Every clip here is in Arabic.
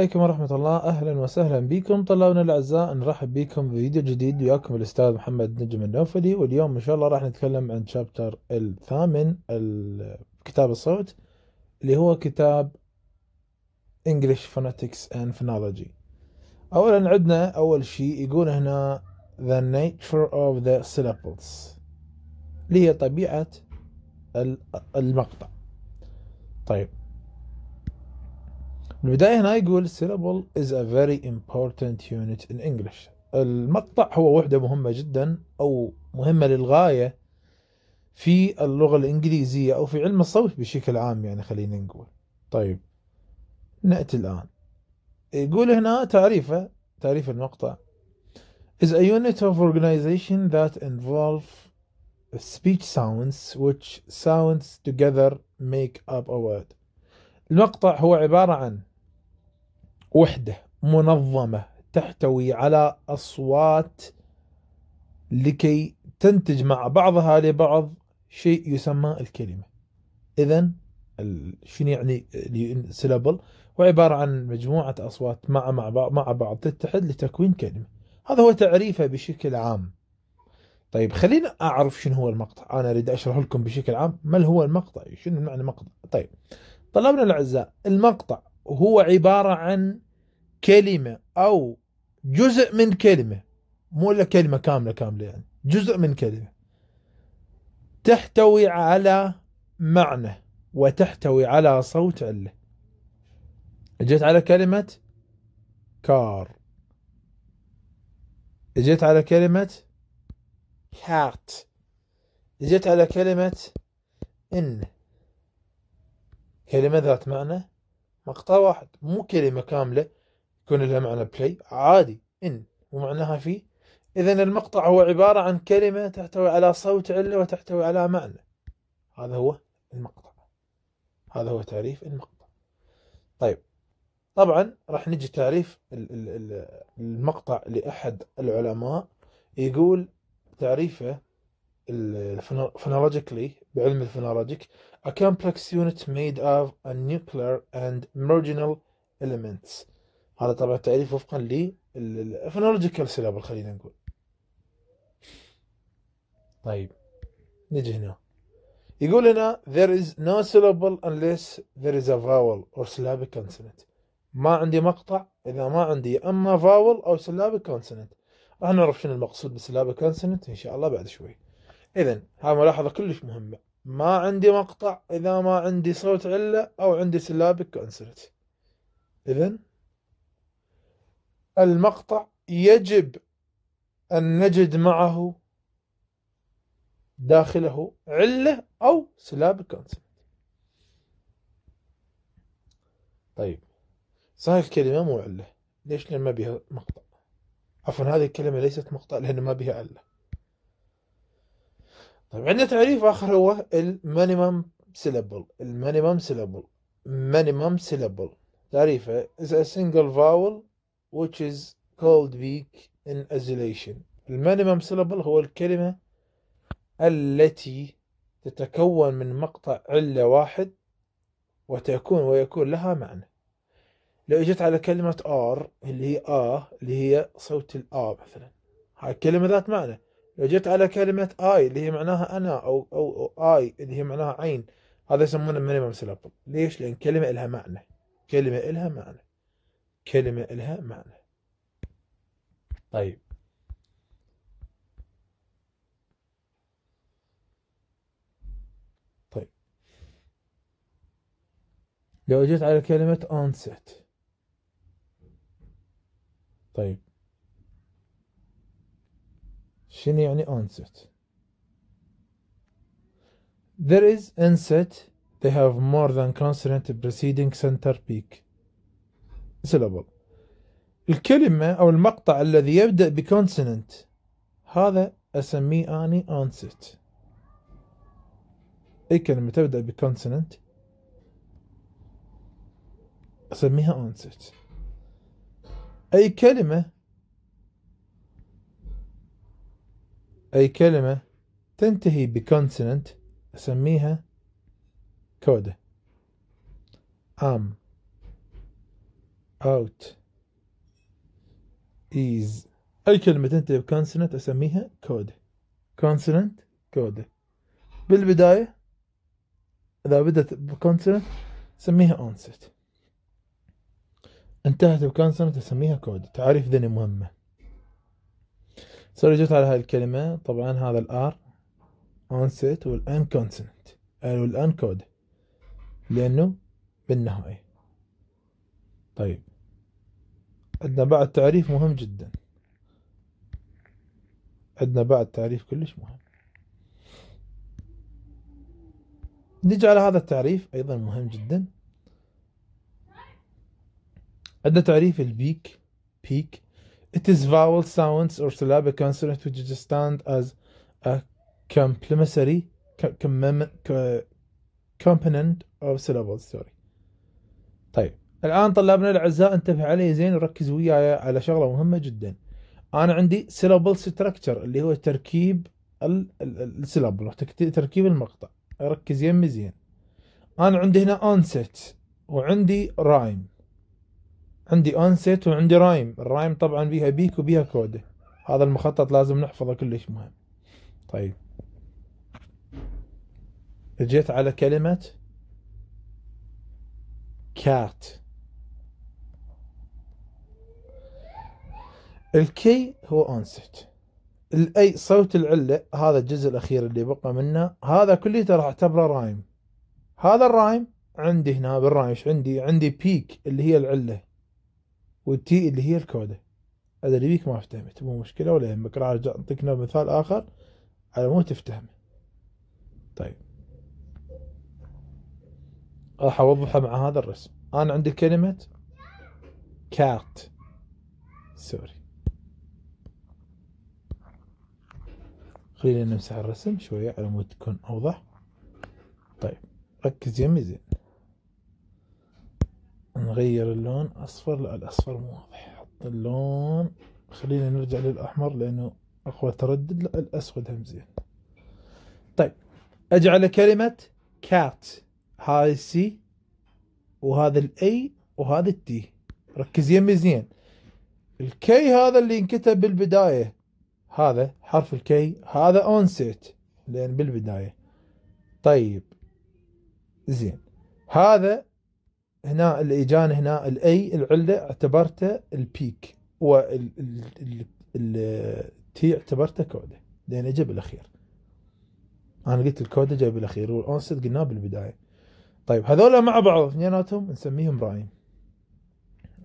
عليكم ورحمة الله أهلا وسهلا بكم طلابنا الأعزاء نرحب بكم بفيديو جديد وياكم الأستاذ محمد نجم النوفلي واليوم إن شاء الله راح نتكلم عن شابتر الثامن كتاب الصوت اللي هو كتاب English Phonetics and Phonology أولا عندنا أول شيء يقول هنا The nature of the syllables اللي هي طبيعة المقطع طيب البداية هنا يقول syllable is a very important unit in English المقطع هو وحدة مهمة جدا أو مهمة للغاية في اللغة الإنجليزية أو في علم الصوت بشكل عام يعني خلينا نقول طيب نأتي الآن يقول هنا تعريفه تعريف المقطع is a unit of organization that involves speech sounds which sounds together make up a word المقطع هو عبارة عن وحده منظمه تحتوي على اصوات لكي تنتج مع بعضها لبعض شيء يسمى الكلمه اذا شنو يعني سيلابل هو عباره عن مجموعه اصوات مع مع بعض مع بعض تتحد لتكوين كلمه هذا هو تعريفه بشكل عام طيب خلينا اعرف شنو هو المقطع انا اريد اشرح لكم بشكل عام ما هو المقطع شنو معنى المقطع طيب طلابنا الاعزاء المقطع هو عباره عن كلمة أو جزء من كلمة مو إلا كلمة كاملة كاملة يعني جزء من كلمة تحتوي على معنى وتحتوي على صوت علة جيت على كلمة كار جيت على كلمة كات جيت على كلمة إن كلمة ذات معنى مقطع واحد مو كلمة كاملة يكون لها معنى بلاي عادي ان ومعناها في اذا المقطع هو عبارة عن كلمة تحتوي على صوت علة وتحتوي على معنى هذا هو المقطع هذا هو تعريف المقطع طيب طبعا راح نجي تعريف المقطع لأحد العلماء يقول تعريفه phonologically بعلم الفونولوجيك a complex unit made of a nuclear and marginal elements هذا طبعا التأليف وفقا للفنولوجيكال سيلابل خلينا نقول طيب نجي هنا يقول هنا there is no syllable unless there is a vowel or syllabic consonant ما عندي مقطع إذا ما عندي أما vowel أو syllabic consonant راح نعرف شنو المقصود بالsyllabic كونسنت إن شاء الله بعد شوي إذا هاي ملاحظة كلش مهمة ما عندي مقطع إذا ما عندي صوت علة أو عندي سلابك كونسنت إذا المقطع يجب أن نجد معه داخله علة أو سلاب كونسبت طيب صار الكلمة مو علة ليش لأن ما بها مقطع عفوا هذه الكلمة ليست مقطع لأن ما بها علة طيب عندنا تعريف آخر هو المينيمم سيلابل المينيمم سيلابل minimum سيلابل تعريفه is a single vowel which is called weak in isolation المينيمم syllable هو الكلمة التي تتكون من مقطع علة واحد وتكون ويكون لها معنى لو اجت على كلمة ار اللي هي آ اللي هي صوت الآ مثلا هاي الكلمة ذات معنى لو جت على كلمة اي اللي هي معناها انا او او, أو اي اللي هي معناها عين هذا يسمونه minimum syllable ليش؟ لان كلمة لها معنى كلمة لها معنى كلمة إلها معنى طيب طيب لو جيت على كلمة onset طيب شنو يعني onset There is inset they have more than consonant preceding center peak syllable الكلمة أو المقطع الذي يبدأ بكونسننت هذا أسميه أني أنست أي كلمة تبدأ بكونسننت أسميها أنست أي كلمة أي كلمة تنتهي بكونسننت أسميها كودة أم out is اي كلمة تنتهي بكونسوننت اسميها كود كونسوننت كود بالبداية اذا بدت بكونسوننت سميها onset انتهت بكونسوننت اسميها كود تعريف ذني مهمة سوري جيت على هاي الكلمة طبعا هذا الار onset والان كونسوننت آه، والان كود لانه بالنهاية طيب عندنا بعد تعريف مهم جدا عندنا بعد تعريف كلش مهم نجي على هذا التعريف أيضا مهم جدا عندنا تعريف البيك بيك It is vowel sounds or syllabic consonants which stand as a complementary component of syllables. Sorry. طيب الآن طلابنا الأعزاء انتبه علي زين وركز وياي على شغلة مهمة جدا أنا عندي سيلابل ستراكشر اللي هو تركيب السيلابل تركيب المقطع ركز يمي زين أنا عندي هنا اونست وعندي رايم عندي اونست وعندي رايم الرايم طبعا بيها بيك وبيها كودة هذا المخطط لازم نحفظه كلش مهم طيب جيت على كلمة كات الكي هو اونست الاي صوت العله هذا الجزء الاخير اللي بقى منه هذا كله راح اعتبره رايم هذا الرايم عندي هنا بالرايم عندي عندي بيك اللي هي العله والتي اللي هي الكوده هذا اللي بيك ما فهمت مو مشكله ولا يهمك راح اعطيك مثال اخر على مو تفتهم طيب راح اوضحه مع هذا الرسم انا عندي كلمه كات سوري خلينا نمسح الرسم شوية على مود تكون أوضح طيب ركز يمي زين نغير اللون أصفر لا الأصفر مو واضح حط اللون خلينا نرجع للأحمر لأنه أقوى تردد لا الأسود هم زين طيب أجعل كلمة كات هاي السي وهذا الاي وهذا التي ركز يمي زين الكي هذا اللي انكتب بالبداية هذا حرف الكي هذا اونست لان بالبدايه طيب زين هذا هنا اللي اجانا هنا الاي العله اعتبرته البيك والتي اعتبرته كوده لان اجى بالاخير انا قلت الكوده جاي بالاخير والاونست قلناه بالبدايه طيب هذول مع بعض اثنيناتهم نسميهم رايم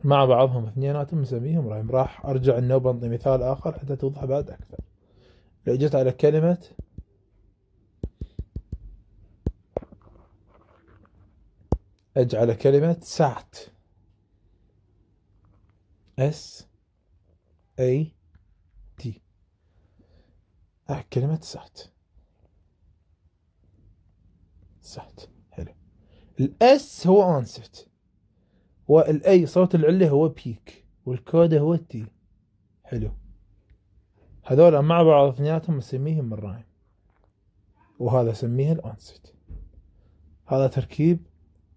مع بعضهم اثنيناتهم نسميهم رايم راح ارجع النوبة انطي مثال اخر حتى توضح بعد اكثر لو جيت على كلمة اجعل كلمة سات اس اي تي كلمة سات سات حلو الاس هو انست والاي صوت العلة هو بيك والكودة هو التي حلو هذول مع بعض اثنيناتهم نسميهم الرايم وهذا اسميه الانست هذا تركيب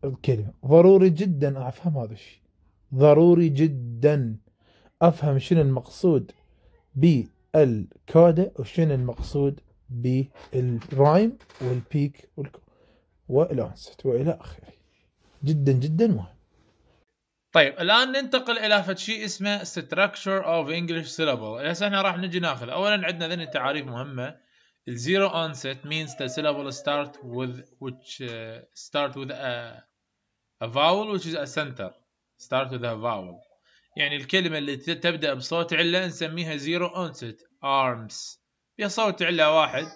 الكلمة ضروري جدا افهم هذا الشيء ضروري جدا افهم شنو المقصود بالكودة وشنو المقصود بالرايم والبيك والانست والى اخره جدا جدا مهم طيب الان ننتقل الى فد شيء اسمه structure of English سيلابل هسه احنا راح نجي ناخذ اولا عندنا ذني تعاريف مهمه الزيرو onset means the syllable start with which uh, start with a, a vowel which is a center start with a vowel يعني الكلمه اللي تبدا بصوت عله نسميها زيرو onset arms هي صوت عله واحد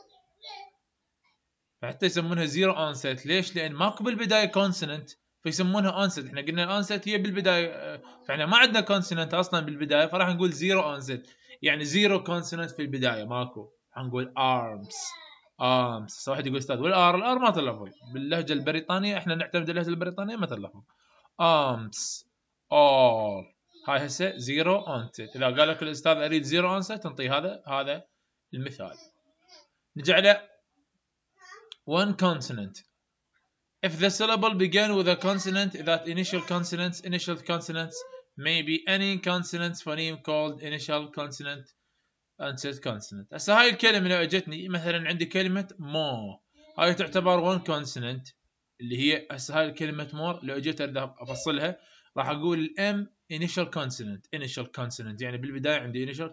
فحتى يسمونها زيرو onset ليش لان ماكو بالبدايه consonant فيسمونها اونست احنا قلنا الاونست هي بالبدايه فاحنا ما عندنا كونسوننت اصلا بالبدايه فراح نقول زيرو اونست يعني زيرو كونسوننت في البدايه ماكو حنقول ارمز ارمز واحد يقول استاذ والار الار ما تلفظ باللهجه البريطانيه احنا نعتمد اللهجه البريطانيه ما تلفظ ارمز اول هاي هسه زيرو اونست اذا قال لك الاستاذ اريد زيرو اونست تنطيه هذا هذا المثال نجعله 1 consonant If the syllable began with a consonant, that initial consonants, initial consonants may be any consonant phoneme called initial consonant unset consonant. هسه هاي الكلمة لو اجتني مثلا عندي كلمة more هاي تعتبر one consonant اللي هي هسه هاي الكلمة more لو اجيت اريد افصلها راح اقول الام initial consonant initial consonant يعني بالبداية عندي initial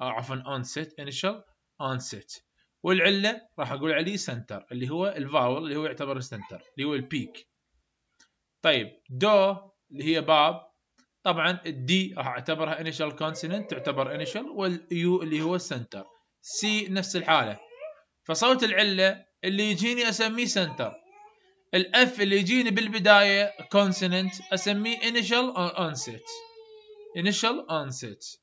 عفوا onset initial onset والعله راح اقول عليه سنتر اللي هو الفاول اللي هو يعتبر السنتر اللي هو البيك طيب دو اللي هي باب طبعا الدي راح اعتبرها انيشال كونسوننت تعتبر انيشال واليو اللي هو السنتر سي نفس الحاله فصوت العله اللي يجيني اسميه سنتر الاف اللي يجيني بالبدايه كونسوننت اسميه انيشال اونست انيشال اونست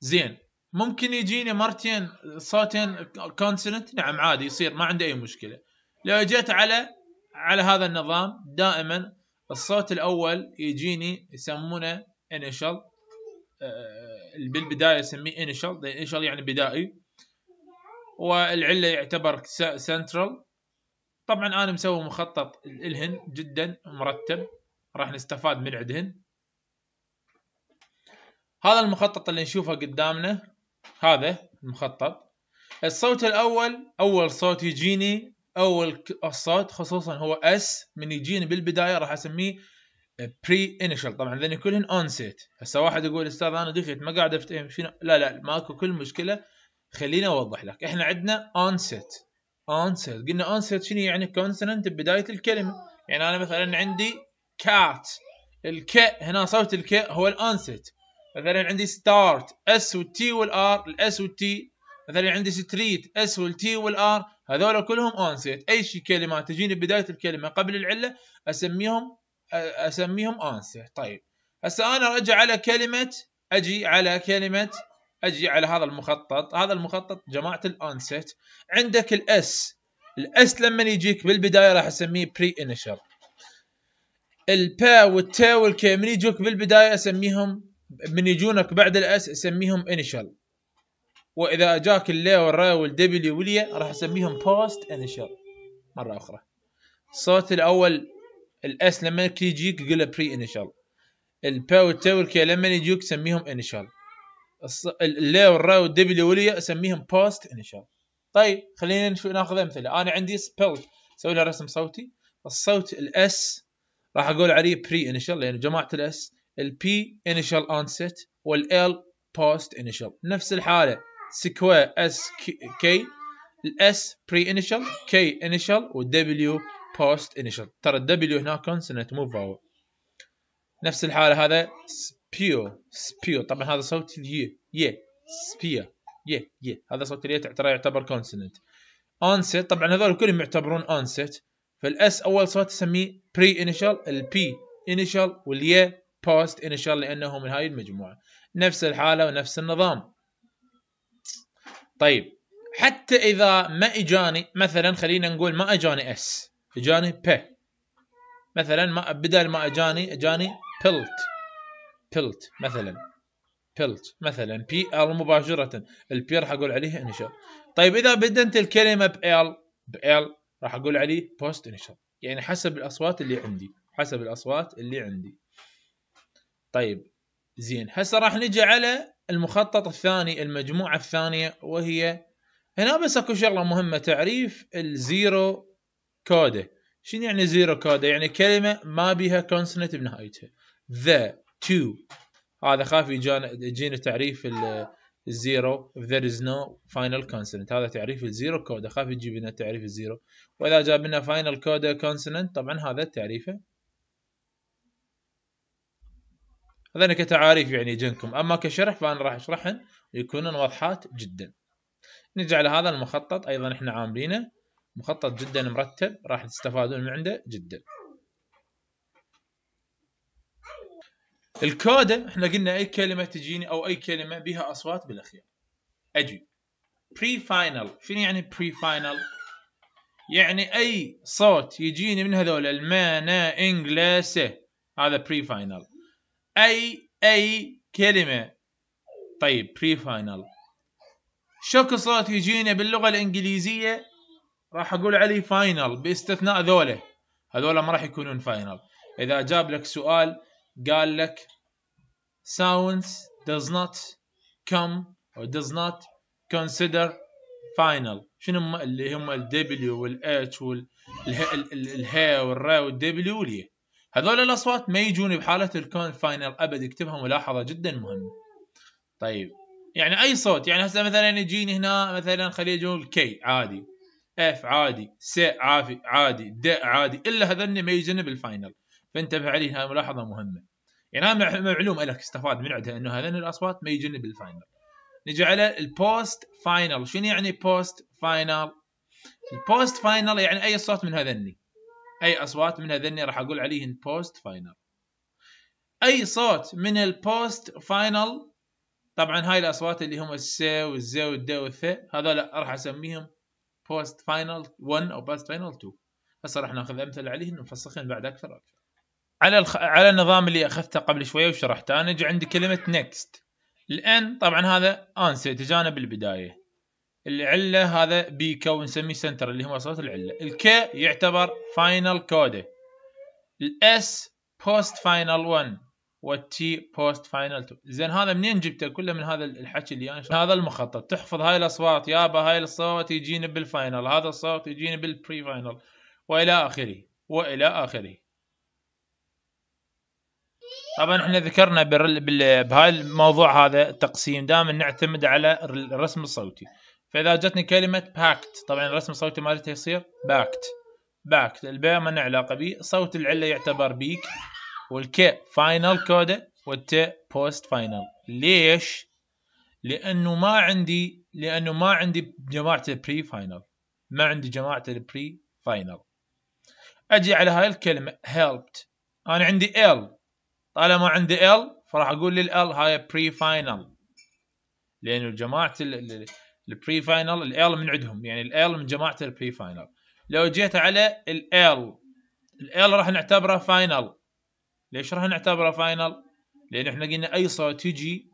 زين ممكن يجيني مرتين صوتين كونسنت نعم عادي يصير ما عندي اي مشكله لو جيت على على هذا النظام دائما الصوت الاول يجيني يسمونه انيشال آه، بالبدايه اسميه انيشال انيشال يعني بدائي والعله يعتبر سنترال طبعا انا مسوي مخطط الهن جدا مرتب راح نستفاد من عندهن هذا المخطط اللي نشوفه قدامنا هذا المخطط الصوت الأول أول صوت يجيني أول الصوت خصوصا هو اس من يجيني بالبداية راح أسميه بري انيشال طبعا لان كلهن اون سيت هسه واحد يقول استاذ انا دخلت ما قاعد افتهم إيه، شنو لا لا ماكو كل مشكله خليني اوضح لك احنا عندنا اون سيت اون سيت قلنا اون سيت شنو يعني كونسننت ببدايه الكلمه يعني انا مثلا عندي كات الك هنا صوت الك هو الاون سيت مثلا عندي ستارت اس والتي والار الاس والتي مثلا عندي ستريت اس والتي والار هذول كلهم اون سيت اي شيء كلمه تجيني بدايه الكلمه قبل العله اسميهم اسميهم اون سيت طيب هسه انا ارجع على كلمه اجي على كلمه اجي على هذا المخطط هذا المخطط جماعه الاون سيت عندك الاس الاس لما يجيك بالبدايه راح اسميه بري انيشال البا والتا والكي من يجوك بالبدايه اسميهم من يجونك بعد الاس اسميهم انيشال واذا اجاك اللي والراي والدبليو واليا راح اسميهم بوست انيشال مره اخرى الصوت الاول الاس لما يجيك قله بري انيشال الباو والتاو كي لما يجيك سميهم انيشال اللي والراي والدبليو واليا اسميهم بوست انيشال طيب خلينا نشوف ناخذ امثله انا عندي سبيل سوي له رسم صوتي الصوت الاس راح اقول عليه بري انيشال لان جماعه الاس البي initial onset والال post initial نفس الحالة سكوا اس كي الاس بري انيشال كي انيشال والدبليو بوست انيشال ترى الدبليو هنا consonant مو فاول نفس الحالة هذا سبيو سبيو طبعا هذا صوت اليو ي سبيو ي ي هذا صوت اليو ترى يعتبر consonant onset طبعا هذول كلهم يعتبرون فال فالاس اول صوت تسميه بري انيشال البي انيشال واليا بوست انيشال لانه من هاي المجموعه نفس الحاله ونفس النظام طيب حتى اذا ما اجاني مثلا خلينا نقول ما اجاني اس اجاني بي مثلا ما بدل ما اجاني اجاني بلت بلت مثلا بلت مثلا بي ال مباشره البي راح اقول عليها انيشال طيب اذا بدنت الكلمه بال بال راح اقول عليه بوست انيشال يعني حسب الاصوات اللي عندي حسب الاصوات اللي عندي طيب زين هسه راح نجي على المخطط الثاني المجموعة الثانية وهي هنا بس اكو شغلة مهمة تعريف الزيرو كودة شنو يعني زيرو كودة يعني كلمة ما بيها كونسنت بنهايتها ذا تو هذا خاف يجينا تعريف الزيرو there is no final consonant هذا تعريف الزيرو كود اخاف يجيب لنا تعريف الزيرو واذا جاب لنا final كودة consonant طبعا هذا تعريفه هذين كتعاريف يعني يجنكم اما كشرح فانا راح اشرحهن ويكونن واضحات جدا نجي على هذا المخطط ايضا احنا عاملينه مخطط جدا مرتب راح تستفادون من عنده جدا الكودة احنا قلنا اي كلمة تجيني او اي كلمة بها اصوات بالاخير اجي بري فاينل شنو يعني بري فاينل يعني اي صوت يجيني من هذول الما نا هذا بري فاينل أي أي كلمة طيب بري فاينل شكو صوت يجينا باللغة الإنجليزية راح أقول عليه فاينل باستثناء ذولا هذولا ما راح يكونون فاينل إذا جاب لك سؤال قال لك sounds does not come or does not consider final شنو هم اللي هم ال W وال H وال ال H والر والدبليو والياء هذول الاصوات ما يجون بحاله الكون فاينل ابد اكتبها ملاحظه جدا مهمه طيب يعني اي صوت يعني هسه مثلا يجيني هنا مثلا خلينا نقول كي عادي اف عادي سي عافي عادي د عادي الا هذني ما يجون بالفاينل فانتبه عليه هاي ملاحظه مهمه يعني هاي معلومه لك استفاد من عندها انه هذين الاصوات ما يجون بالفاينل نجي على البوست فاينل شنو يعني بوست فاينل البوست فاينل يعني اي صوت من هذني اي اصوات من هذني راح اقول عليهن بوست فاينل اي صوت من البوست فاينل طبعا هاي الاصوات اللي هم الس والز والد والث هذول راح اسميهم بوست فاينل 1 او بوست فاينل 2 هسه راح ناخذ امثله عليهن ونفسخهم بعد اكثر اكثر على الخ... على النظام اللي اخذته قبل شويه وشرحته نجي عند كلمه نكست الان طبعا هذا انسى تجانب البدايه العله هذا كو نسميه سنتر اللي هو صوت العله الكي يعتبر فاينل كوده الاس بوست فاينل 1 والتي بوست فاينل 2 زين هذا منين جبته كله من هذا الحكي اللي انا هذا المخطط تحفظ هاي الاصوات يابا هاي الصوت يجيني بالفاينل هذا الصوت يجيني بالبري فاينل والى اخره والى اخره طبعا احنا ذكرنا بهاي الموضوع هذا التقسيم دائما نعتمد على الرسم الصوتي فإذا جتني كلمة باكت طبعا الرسم الصوتي مالتها يصير باكت باكت الباء ما لنا علاقة به صوت العلة يعتبر بيك والك فاينل كودة والت بوست فاينل ليش؟ لأنه ما عندي لأنه ما عندي جماعة البري فاينل ما عندي جماعة البري فاينل أجي على هاي الكلمة helped أنا عندي L طالما عندي L فراح أقول للال هاي بري فاينل لأنه جماعة البري فاينل الال من عندهم يعني الال من جماعه البري فاينل لو جيت على الايل الايل راح نعتبره فاينل ليش راح نعتبره فاينل لان احنا قلنا اي صوت يجي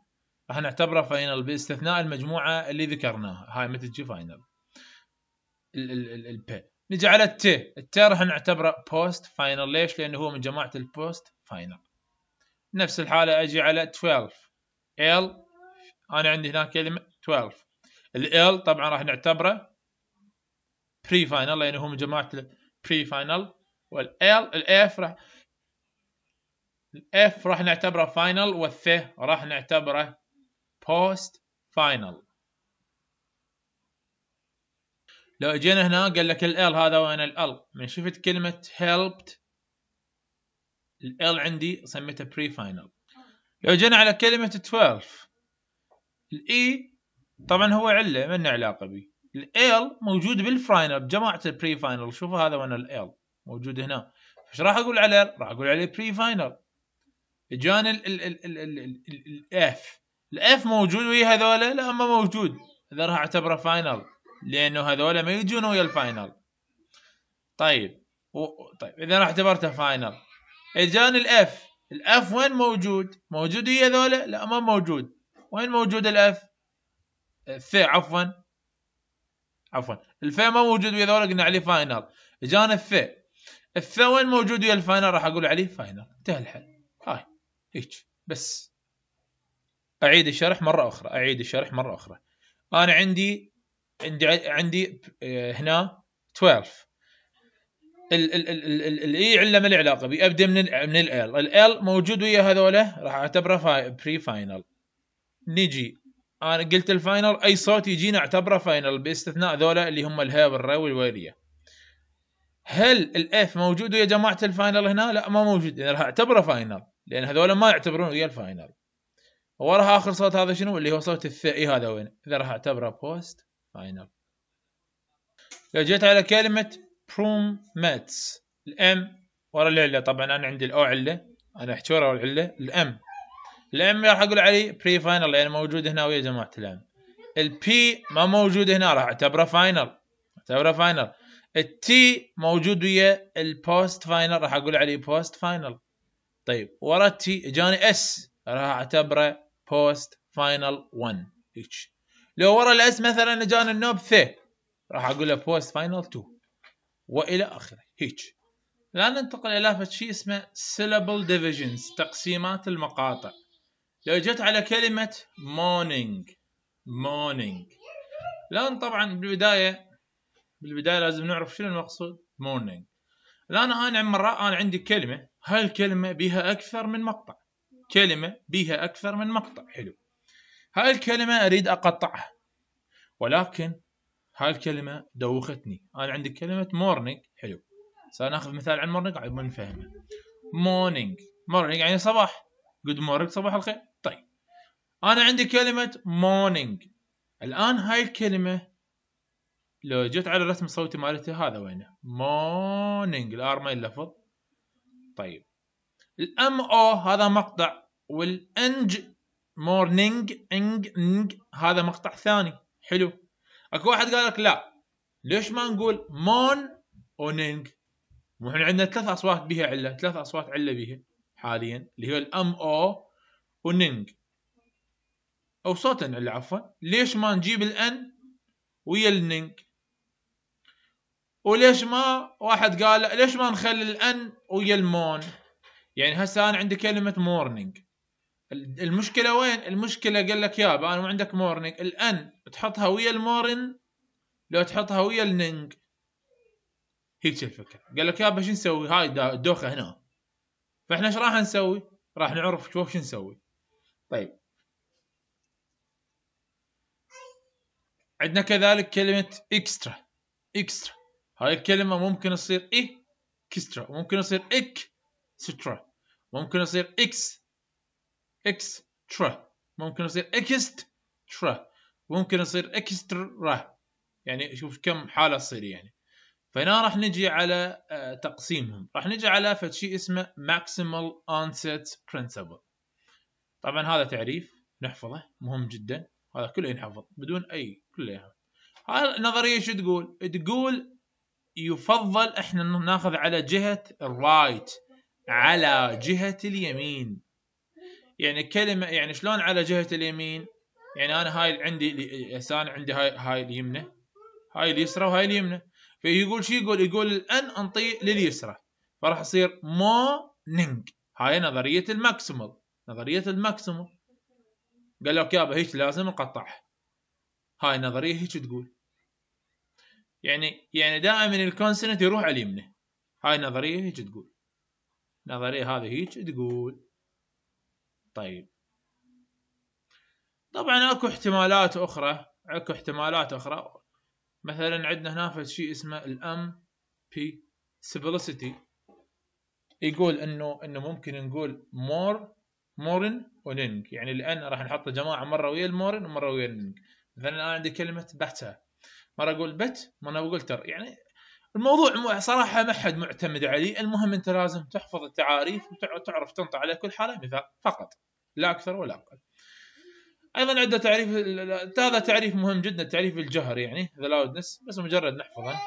راح نعتبره فاينل باستثناء المجموعه اللي ذكرناها هاي ما تجي فاينل البي نجي على التي التي راح نعتبره بوست فاينل ليش لانه هو من جماعه البوست فاينل نفس الحاله اجي على 12 ال انا عندي هنا كلمه 12 ال طبعا راح نعتبره بري فاينل لان هم جماعه البري فاينل والال الاف راح الاف راح نعتبره فاينل والث راح نعتبره بوست فاينل لو اجينا هنا قال لك ال هذا وين ال من شفت كلمه helped ال عندي سميته بري فاينل لو جينا على كلمه 12 الاي e طبعا هو عله ما لنا علاقه به الال موجود بالفاينل بجماعه البري فاينل شوفوا هذا وين الال موجود هنا ايش راح اقول عليه؟ راح اقول عليه بري فاينل ال ال ال ال الاف الاف موجود ويا هذول لا ما موجود هذا راح اعتبره فاينل لانه هذول ما يجون ويا الفاينل طيب و... طيب اذا راح اعتبرته فاينل اجاني الاف الاف وين موجود؟ موجود ويا هذول لا ما موجود وين موجود الاف؟ في عفوا عفوا الفي ما موجود ويا ذولا قلنا عليه فاينل اجانا في الفي وين موجود ويا الفاينل راح اقول عليه فاينل انتهى الحل هاي هيك بس اعيد الشرح مره اخرى اعيد الشرح مره اخرى انا عندي عندي عندي آه، هنا 12 الاي عله ما له علاقه بي ابدا من الـ من ال ال موجود ويا هذولا راح اعتبره بري فاينل نجي انا قلت الفاينل اي صوت يجينا اعتبره فاينل باستثناء ذولا اللي هم الهاء والراء والويريه هل الاف موجود ويا جماعه الفاينل هنا لا ما موجود انا يعني راح اعتبره فاينل لان هذول ما يعتبرون ويا الفاينل وراح اخر صوت هذا شنو اللي هو صوت الثائي هذا وين اذا راح اعتبره بوست فاينل لو جيت على كلمه بروماتس الام ورا العله طبعا انا عندي الاو عله انا احكي ورا العله الام الام راح اقول عليه بري فاينل لان موجود هنا ويا جماعه الام البي ما موجود هنا راح اعتبره فاينل اعتبره فاينل التي موجود ويا البوست فاينل راح اقول عليه بوست فاينل طيب ورا التي اجاني اس راح اعتبره بوست فاينل 1 اتش لو ورا الاس مثلا اجاني النوب ث راح اقول له بوست فاينل 2 والى اخره هيك الان ننتقل الى شيء اسمه syllable divisions تقسيمات المقاطع لو جت على كلمة morning morning الآن طبعا بالبداية بالبداية لازم نعرف شنو المقصود morning الآن أنا مرة أنا عندي كلمة هاي الكلمة بيها أكثر من مقطع كلمة بيها أكثر من مقطع حلو هاي الكلمة أريد أقطعها ولكن هاي الكلمة دوختني أنا عندي كلمة morning حلو سناخذ مثال عن morning عشان نفهمه morning morning يعني صباح جود morning صباح الخير انا عندي كلمه morning الان هاي الكلمه لو جيت على الرسم الصوتي مالتها هذا وينه morning الار ما يلفظ طيب الام او هذا مقطع والانج مورنينج انج انج هذا مقطع ثاني حلو اكو واحد قال لك لا ليش ما نقول مون مو احنا عندنا ثلاث اصوات بها عله ثلاث اصوات عله بها حاليا اللي هي الام او ونينج او صوت ال عفوا ليش ما نجيب الان ويا النينج وليش ما واحد قال ليش ما نخلي الان ويا المون يعني هسه انا عندي كلمه مورنينج المشكله وين المشكله قال لك يابا انا ما عندك مورنينج الان تحطها ويا المورن لو تحطها ويا النينج هيك الفكره قال لك يابا شو نسوي هاي الدوخه هنا فاحنا ايش راح نسوي راح نعرف شو نسوي طيب عندنا كذلك كلمة إكسترا إكسترا هاي الكلمة ممكن تصير اي كسترا ممكن تصير إك سترا ممكن تصير إكس إكس ترا ممكن تصير إكست ترا ممكن تصير إكسترا يعني شوف كم حالة تصير يعني فهنا راح نجي على آه، تقسيمهم راح نجي على شيء اسمه maximal onset principle طبعا هذا تعريف نحفظه مهم جدا هذا كله ينحفظ بدون اي كله ينحفظ النظريه شو تقول؟ تقول يفضل احنا ناخذ على جهه الرايت على جهه اليمين يعني كلمه يعني شلون على جهه اليمين؟ يعني انا هاي عندي انا عندي هاي هاي اليمنى هاي اليسرى وهاي اليمنى فيقول شو يقول؟ يقول الان انطي لليسرى فراح يصير مورنينج هاي نظريه الماكسيمال نظريه الماكسيمال قال لك يابا هيك لازم نقطعها هاي النظريه هيك تقول يعني يعني دائما الكونسنت يروح على اليمنى هاي النظريه هيك تقول النظريه هذه هيك تقول طيب طبعا اكو احتمالات اخرى اكو احتمالات اخرى مثلا عندنا هنا في شيء اسمه الام بي سيبلسيتي يقول انه انه ممكن نقول more مورن ونينج يعني الان راح نحط جماعه مره ويا المورن ومره ويا النينج مثلا انا عندي كلمه بتا مره اقول بت مره اقول تر يعني الموضوع صراحه ما حد معتمد عليه المهم انت لازم تحفظ التعاريف وتعرف تنطق على كل حاله مثال فقط لا اكثر ولا اقل ايضا عندنا تعريف هذا تعريف مهم جدا تعريف الجهر يعني ذا لاودنس بس مجرد نحفظه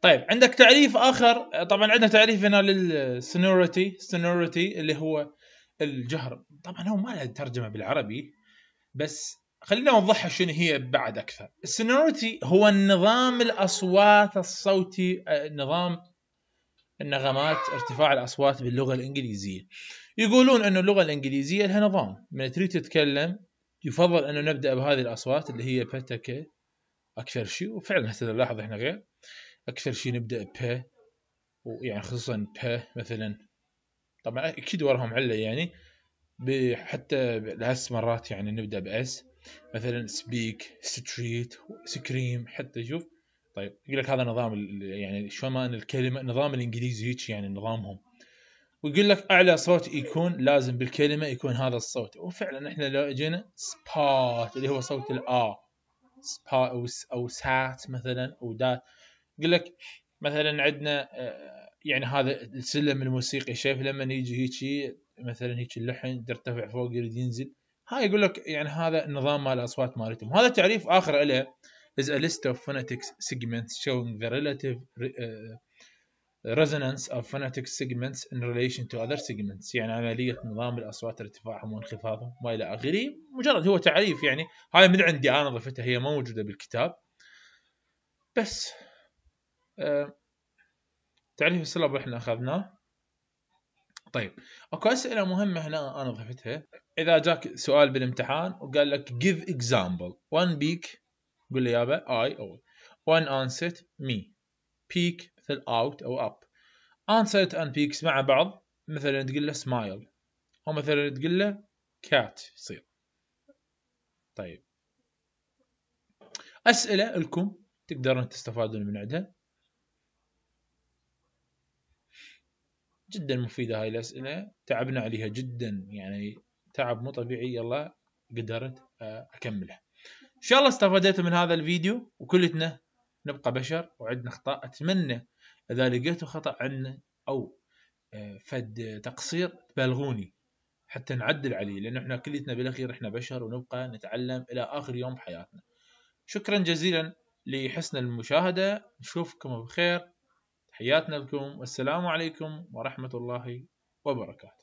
طيب عندك تعريف اخر طبعا عندنا تعريف هنا للسنوريتي سنوريتي اللي هو الجهر طبعا هو ما له ترجمه بالعربي بس خلينا نوضحها شنو هي بعد اكثر السنورتي هو النظام الاصوات الصوتي آه، نظام النغمات ارتفاع الاصوات باللغه الانجليزيه يقولون انه اللغه الانجليزيه لها نظام من تريد تتكلم يفضل انه نبدا بهذه الاصوات اللي هي بتك اكثر شيء وفعلا هسه نلاحظ احنا غير اكثر شيء نبدا ب ويعني خصوصا ب مثلا طبعا اكيد وراهم عله يعني حتى لاس مرات يعني نبدا باس مثلا سبيك ستريت سكريم حتى شوف طيب يقول لك هذا نظام يعني شو ما الكلمه نظام الانجليزي هيك يعني نظامهم ويقول لك اعلى صوت يكون لازم بالكلمه يكون هذا الصوت وفعلا احنا لو اجينا سبات اللي هو صوت الا سبا او سات مثلا او دات يقول لك مثلا عندنا آه، يعني هذا السلم الموسيقي شايف لما يجي هيك مثلا هيك اللحن ترتفع فوق يريد ينزل هاي يقول لك يعني هذا النظام مال الاصوات مالتهم هذا تعريف اخر له is a list of phonetic segments showing the relative آه، resonance of phonetic segments in relation to other segments يعني عملية نظام الأصوات ارتفاعهم وانخفاضهم وما إلى آخره مجرد هو تعريف يعني هاي من عندي أنا ضفتها هي ما موجودة بالكتاب بس آه، تعريف السلب احنا اخذناه طيب اكو اسئله مهمه هنا انا ضفتها اذا جاك سؤال بالامتحان وقال لك give example one بيك قول لي يابا اي او one onset me peak مثل out او up onset and peaks مع بعض مثلا تقول له smile او مثلا تقول له cat يصير طيب اسئله لكم تقدرون تستفادون من عندها جدا مفيده هاي الاسئله تعبنا عليها جدا يعني تعب مو طبيعي يلا قدرت آه، اكملها ان شاء الله استفدتوا من هذا الفيديو وكلتنا نبقى بشر وعندنا اخطاء اتمنى اذا لقيتوا خطا عنا او آه، فد تقصير تبلغوني حتى نعدل عليه لانه احنا كلتنا بالاخير احنا بشر ونبقى نتعلم الى اخر يوم بحياتنا شكرا جزيلا لحسن المشاهده نشوفكم بخير تحياتنا لكم والسلام عليكم ورحمة الله وبركاته